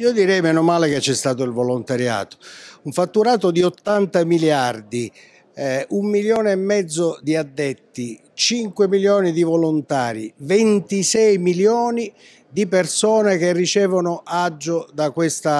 Io direi meno male che c'è stato il volontariato. Un fatturato di 80 miliardi, eh, un milione e mezzo di addetti, 5 milioni di volontari, 26 milioni di persone che ricevono agio da questo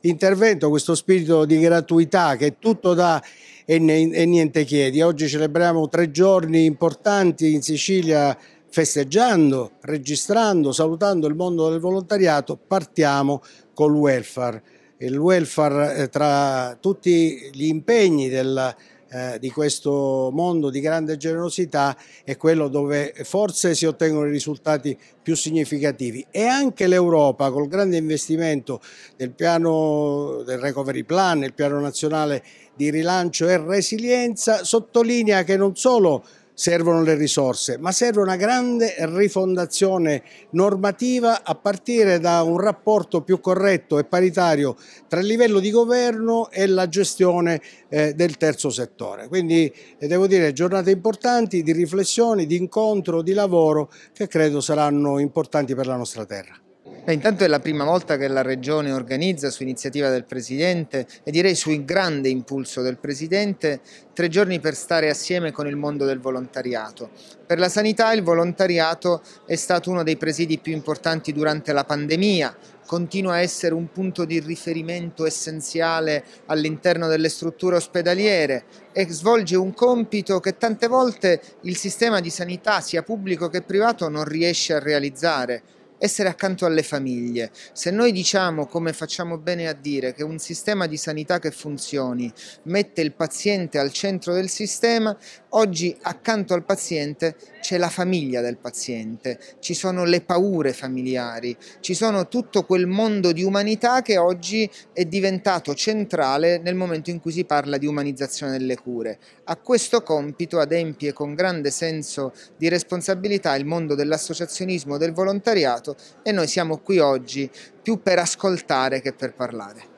intervento, questo spirito di gratuità che tutto dà e niente chiedi. Oggi celebriamo tre giorni importanti in Sicilia, festeggiando, registrando, salutando il mondo del volontariato, partiamo col welfare. Il welfare eh, tra tutti gli impegni del, eh, di questo mondo di grande generosità è quello dove forse si ottengono i risultati più significativi e anche l'Europa col grande investimento del piano del recovery plan, il piano nazionale di rilancio e resilienza sottolinea che non solo servono le risorse, ma serve una grande rifondazione normativa a partire da un rapporto più corretto e paritario tra il livello di governo e la gestione eh, del terzo settore. Quindi eh, devo dire giornate importanti di riflessioni, di incontro, di lavoro che credo saranno importanti per la nostra terra. Beh, intanto è la prima volta che la Regione organizza su iniziativa del Presidente e direi su grande impulso del Presidente tre giorni per stare assieme con il mondo del volontariato. Per la sanità il volontariato è stato uno dei presidi più importanti durante la pandemia, continua a essere un punto di riferimento essenziale all'interno delle strutture ospedaliere e svolge un compito che tante volte il sistema di sanità, sia pubblico che privato, non riesce a realizzare, essere accanto alle famiglie. Se noi diciamo, come facciamo bene a dire, che un sistema di sanità che funzioni mette il paziente al centro del sistema, oggi accanto al paziente c'è la famiglia del paziente, ci sono le paure familiari, ci sono tutto quel mondo di umanità che oggi è diventato centrale nel momento in cui si parla di umanizzazione delle cure. A questo compito adempie con grande senso di responsabilità il mondo dell'associazionismo e del volontariato e noi siamo qui oggi più per ascoltare che per parlare.